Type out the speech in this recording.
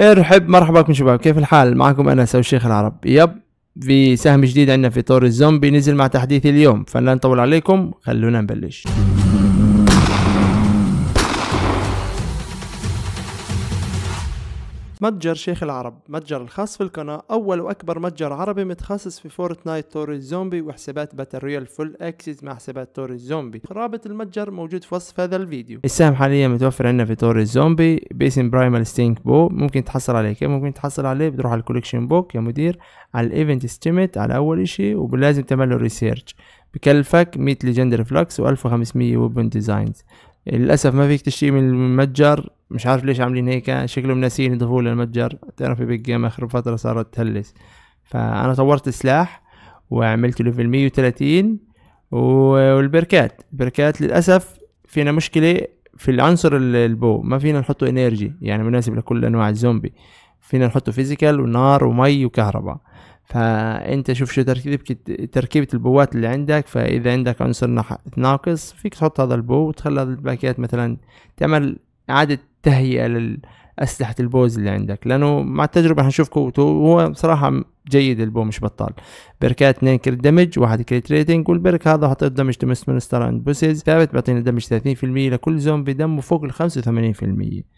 ارحب إيه، مرحبا بكم شباب كيف الحال معكم انا سو الشيخ العرب يب في سهم جديد عندنا في طور الزومبي نزل مع تحديث اليوم فلا نطول عليكم خلونا نبلش متجر شيخ العرب متجر الخاص في القناة أول وأكبر متجر عربي متخصص في فورتنايت تور الزومبي وحسابات باتل رويال فول أكسس مع حسابات تور الزومبي رابط المتجر موجود في وصف هذا الفيديو السهم حاليا متوفر عندنا في تور الزومبي باسم برايمال ستينك بو ممكن تحصل عليه كيف ممكن تحصل عليه بتروح على الكوليكشن بوك يا مدير على الايفنت استيميت على أول إشي ولازم تعمل له ريسيرش بكلفك 100 ليجندر فلوكس و1500 ويبن ديزاينز للأسف ما فيك تشتري من المتجر مش عارف ليش عاملين هيك شكلهم ناسيين يضيفوا للمتجر المتجر تعرف بيج جيم اخر فتره صارت تهلس فانا طورت سلاح وعملت ليفل 130 والبركات البركات للاسف فينا مشكله في العنصر البو ما فينا نحطه انرجي يعني مناسب لكل انواع الزومبي فينا نحطه فيزيكال ونار ومي وكهرباء فانت شوف شو تركيبة تركيبة البوات اللي عندك فاذا عندك عنصر ناقص فيك تحط هذا البو وتخلي هذا الباكيات مثلا تعمل اعادة تهيئه لاسلحه البوز اللي عندك لانه مع التجربه حنشوف قوته وهو بصراحه جيد البو مش بطال بركات 2 كريت دمج واحد كريت ريتنج والبرك هذا حطيت دمج تمس مونستر اند بوسز ثابت بيعطينا دمج 30% لكل زومبي دمه فوق ال 85%